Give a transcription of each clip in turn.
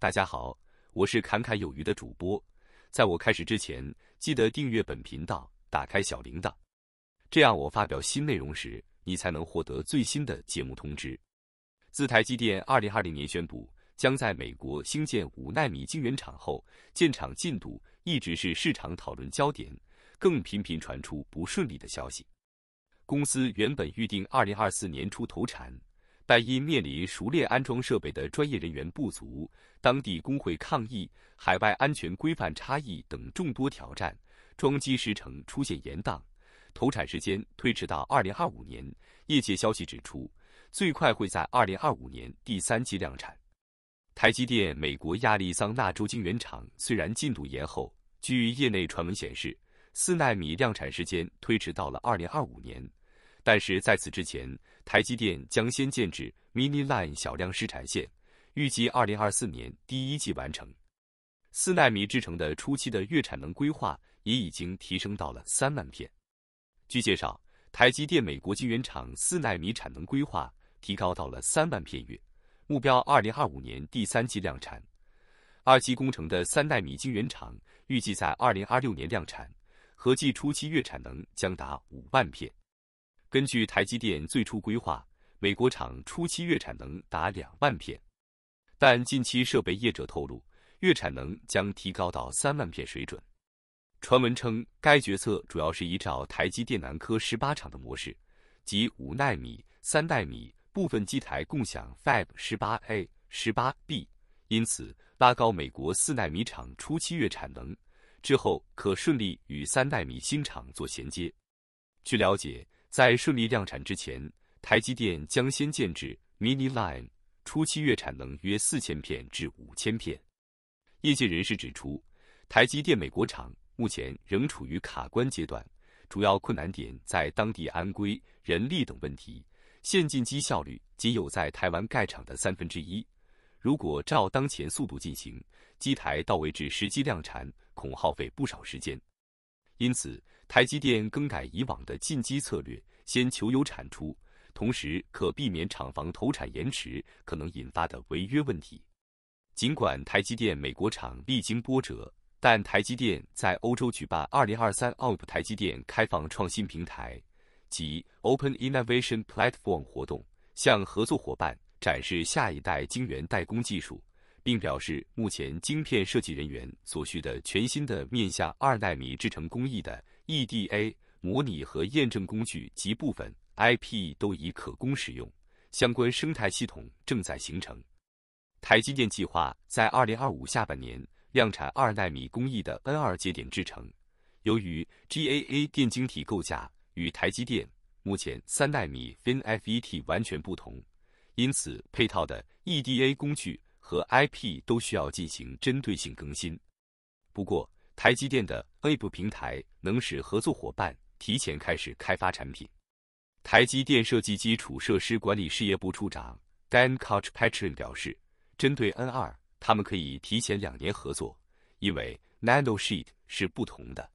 大家好，我是侃侃有余的主播。在我开始之前，记得订阅本频道，打开小铃铛，这样我发表新内容时，你才能获得最新的节目通知。自台积电二零二零年宣布将在美国兴建五纳米晶圆厂后，建厂进度一直是市场讨论焦点，更频频传出不顺利的消息。公司原本预定二零二四年初投产。但因面临熟练安装设备的专业人员不足、当地工会抗议、海外安全规范差异等众多挑战，装机时程出现延宕，投产时间推迟到二零二五年。业界消息指出，最快会在二零二五年第三季量产。台积电美国亚利桑那州晶圆厂虽然进度延后，据业内传闻显示，四纳米量产时间推迟到了二零二五年。但是在此之前，台积电将先建制 Mini Line 小量试产线，预计二零二四年第一季完成。四纳米制程的初期的月产能规划也已经提升到了三万片。据介绍，台积电美国晶圆厂四纳米产能规划提高到了三万片月，目标二零二五年第三季量产。二期工程的三纳米晶圆厂预计在二零二六年量产，合计初期月产能将达五万片。根据台积电最初规划，美国厂初期月产能达两万片，但近期设备业者透露，月产能将提高到三万片水准。传闻称，该决策主要是依照台积电南科十八厂的模式，即五纳米、三纳米部分机台共享 Fab 十八 A、十八 B，因此拉高美国四纳米厂初期月产能之后，可顺利与三纳米新厂做衔接。据了解。在顺利量产之前，台积电将先建制 Mini Line，初期月产能约四千片至五千片。业界人士指出，台积电美国厂目前仍处于卡关阶段，主要困难点在当地安规、人力等问题，先进机效率仅有在台湾盖厂的三分之一。如果照当前速度进行，机台到位至实际量产，恐耗费不少时间。因此，台积电更改以往的进击策略，先求有产出，同时可避免厂房投产延迟可能引发的违约问题。尽管台积电美国厂历经波折，但台积电在欧洲举办2023 o 普台积电开放创新平台及 Open Innovation Platform 活动，向合作伙伴展示下一代晶圆代工技术。并表示，目前晶片设计人员所需的全新的面向二纳米制程工艺的 EDA 模拟和验证工具及部分 IP 都已可供使用，相关生态系统正在形成。台积电计划在二零二五下半年量产二纳米工艺的 N 二节点制程。由于 GAA 电晶体构架与台积电目前三纳米 FinFET 完全不同，因此配套的 EDA 工具。和 IP 都需要进行针对性更新。不过，台积电的 AIP 平台能使合作伙伴提前开始开发产品。台积电设计基础设施管理事业部处长 Dan k o c h p a t r i n 表示，针对 N2，他们可以提前两年合作，因为 Nano Sheet 是不同的。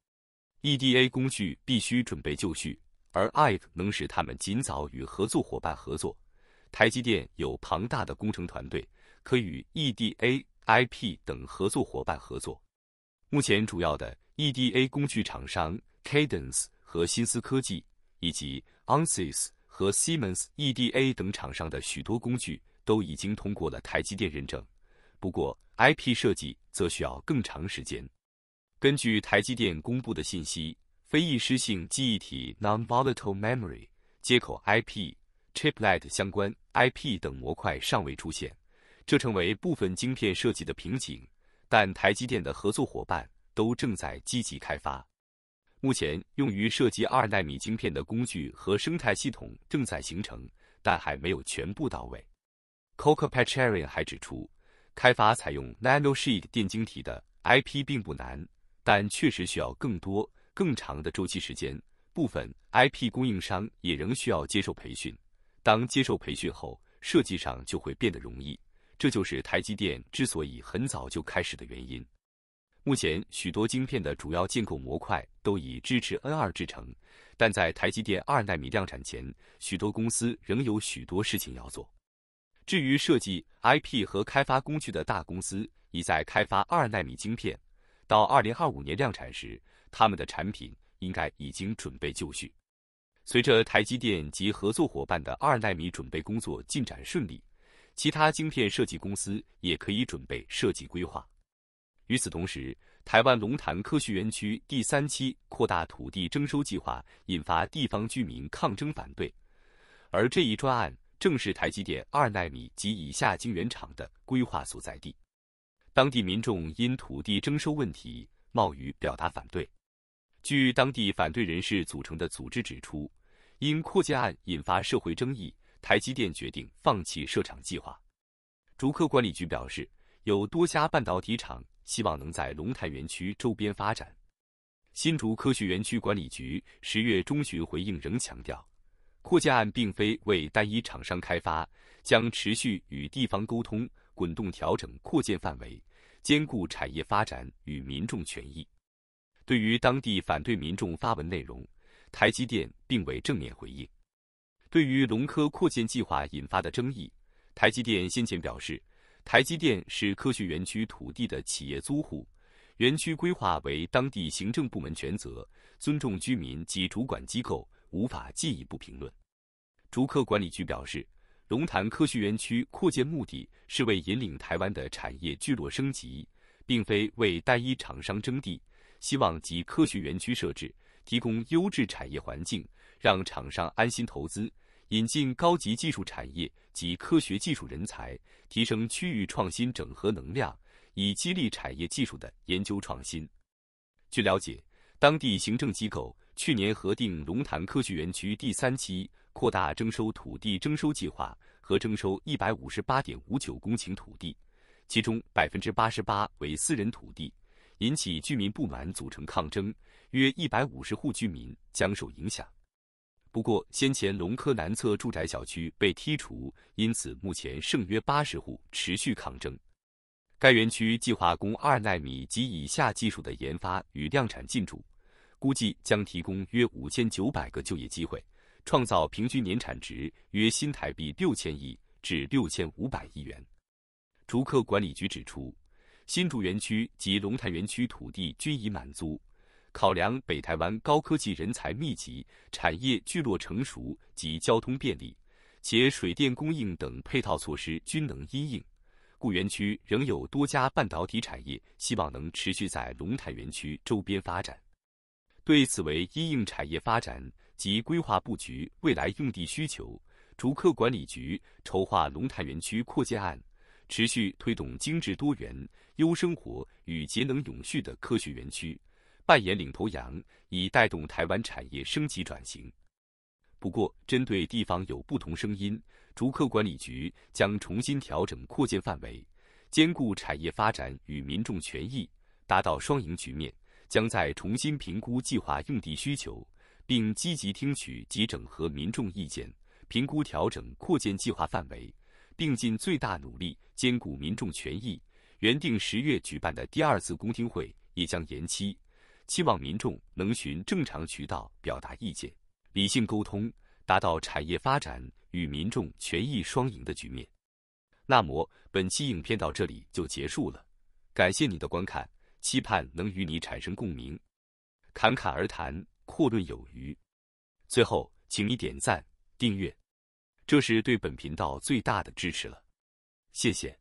EDA 工具必须准备就绪，而 IP 能使他们尽早与合作伙伴合作。台积电有庞大的工程团队，可与 EDA、IP 等合作伙伴合作。目前主要的 EDA 工具厂商 Cadence 和新思科技，以及 Ansys 和 Siemens EDA 等厂商的许多工具都已经通过了台积电认证。不过，IP 设计则需要更长时间。根据台积电公布的信息，非易失性记忆体 （Non-Volatile Memory） 接口 IP。Chiplet 相关 IP 等模块尚未出现，这成为部分晶片设计的瓶颈。但台积电的合作伙伴都正在积极开发。目前用于设计二纳米晶片的工具和生态系统正在形成，但还没有全部到位。c o c a p a c h e r i a n 还指出，开发采用 Nano Sheet 电晶体的 IP 并不难，但确实需要更多、更长的周期时间。部分 IP 供应商也仍需要接受培训。当接受培训后，设计上就会变得容易。这就是台积电之所以很早就开始的原因。目前，许多晶片的主要建构模块都已支持 N 二制程，但在台积电二纳米量产前，许多公司仍有许多事情要做。至于设计 IP 和开发工具的大公司，已在开发二纳米晶片。到二零二五年量产时，他们的产品应该已经准备就绪。随着台积电及合作伙伴的二纳米准备工作进展顺利，其他晶片设计公司也可以准备设计规划。与此同时，台湾龙潭科学园区第三期扩大土地征收计划引发地方居民抗争反对，而这一专案正是台积电二纳米及以下晶圆厂的规划所在地，当地民众因土地征收问题冒雨表达反对。据当地反对人士组成的组织指出，因扩建案引发社会争议，台积电决定放弃设厂计划。竹科管理局表示，有多家半导体厂希望能在龙潭园区周边发展。新竹科学园区管理局十月中旬回应，仍强调，扩建案并非为单一厂商开发，将持续与地方沟通，滚动调整扩建范围，兼顾产业发展与民众权益。对于当地反对民众发文内容，台积电并未正面回应。对于龙科扩建计划引发的争议，台积电先前表示：“台积电是科学园区土地的企业租户，园区规划为当地行政部门权责，尊重居民及主管机构，无法进一步评论。”竹科管理局表示，龙潭科学园区扩建目的是为引领台湾的产业聚落升级，并非为单一厂商征地。希望及科学园区设置，提供优质产业环境，让厂商安心投资，引进高级技术产业及科学技术人才，提升区域创新整合能量，以激励产业技术的研究创新。据了解，当地行政机构去年核定龙潭科学园区第三期扩大征收土地征收计划，和征收一百五十八点五九公顷土地，其中百分之八十八为私人土地。引起居民不满，组成抗争，约一百五十户居民将受影响。不过，先前龙科南侧住宅小区被剔除，因此目前剩约八十户持续抗争。该园区计划供二纳米及以下技术的研发与量产进驻，估计将提供约五千九百个就业机会，创造平均年产值约新台币六千亿至六千五百亿元。竹科管理局指出。新竹园区及龙潭园区土地均已满足，考量北台湾高科技人才密集、产业聚落成熟及交通便利，且水电供应等配套措施均能因应，故园区仍有多家半导体产业希望能持续在龙潭园区周边发展。对此为因应产业发展及规划布局未来用地需求，竹科管理局筹划龙潭园区扩建案。持续推动精致多元、优生活与节能永续的科学园区，扮演领头羊，以带动台湾产业升级转型。不过，针对地方有不同声音，竹科管理局将重新调整扩建范围，兼顾产业发展与民众权益，达到双赢局面。将在重新评估计划用地需求，并积极听取及整合民众意见，评估调整扩建计划范围。并尽最大努力兼顾民众权益，原定十月举办的第二次公听会也将延期，期望民众能循正常渠道表达意见，理性沟通，达到产业发展与民众权益双赢的局面。那么本期影片到这里就结束了，感谢你的观看，期盼能与你产生共鸣，侃侃而谈，阔论有余。最后，请你点赞、订阅。这是对本频道最大的支持了，谢谢。